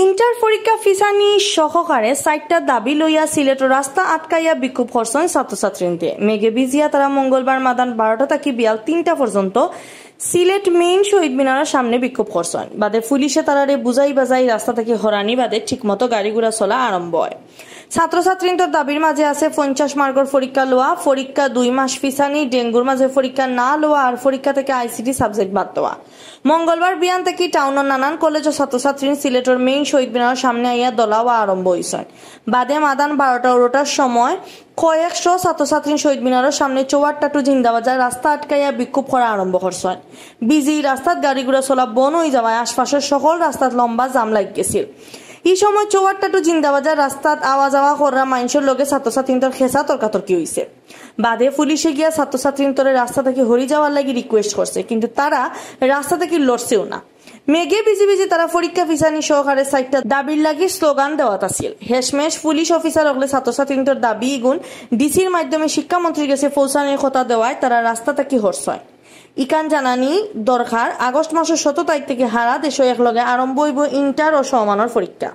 inter পৰীক্ষা ফিচানি সহকাৰে চাৰিটা দাবী লৈয়া চিলেটৰ ৰাস্তা আটকাইয়া বিক্ষোভ কৰচন ছাত্ৰ ছাত্ৰীন্তে মেঘে বিজিয়া তারা মঙ্গলবার মাদান বারোটা থাকি বিয়াল তিনটা পর্যন্ত সিলেট মেইন শহীদ মিনারের সামনে বিক্ষোভ করছেন বাদে পুলিশে তারারে বুঝাই বাজাই রাস্তা থেকে হরানি বাদে ঠিকমতো গাড়ি ঘোড়া চলা আরম্ভ হয় ছাত্রছাত্রীদের দাবির মাঝে আছে পঞ্চাশ মার্গর পরীক্ষা লোয়া পরীক্ষা দুই মাস পিছানি ডেঙ্গুর মাঝে পরীক্ষা না লোয়া আর পরীক্ষা থেকে আইসিটি সাবজেক্ট বাদ দেওয়া মঙ্গলবার বিয়ান থেকে টাউনের নানান কলেজ ও ছাত্রছাত্রী সিলেটের মেইন শহীদ মিনার সামনে আইয়া দলাওয়া আরম্ভ হয়েছে বাদে মাদান বারোটা ওটার সময় কয়েকশো ছাত্রছাত্রী শহীদ মিনারের সামনে টু জিন্দাবাজার রাস্তা আটকাইয়া বিক্ষোভ করা আরম্ভ করছেন বিজি রাস্তাত গাড়ি ঘোড়া চলা বন হয়ে যাওয়ায় আশপাশের সকল রাস্তাত লম্বা জাম লাগ গেছিল এই সময় টু জিন্দাবাজার রাস্তাত আওয়া যাওয়া করা মানুষের লগে ছাত্রছাত্রীদের খেসা তর্কাতর্কি হয়েছে বাদে পুলিশে গিয়া ছাত্রছাত্রীদের রাস্তা থেকে হরি যাওয়ার লাগি রিকোয়েস্ট করছে কিন্তু তারা রাস্তা থেকে লড়ছেও না মেঘে বিজি ভিজি তারা পরীক্ষা ফিসানি সহকারে সাইটটা দাবির লাগি স্লোগান দেওয়া আছিল হেসমেশ পুলিশ অফিসার হলে ছাত্রছাত্রীদের দাবি গুণ ডিসির মাধ্যমে শিক্ষামন্ত্রীর কাছে পৌঁছানোর কথা দেওয়ায় তারা রাস্তা থেকে হরসয় ইকান জানানি দরকার আগস্ট মাসের সত তারিখ থেকে হারা দেশ এক লগে আরম্ভ হইব ইন্টার ও সমানোর পরীক্ষা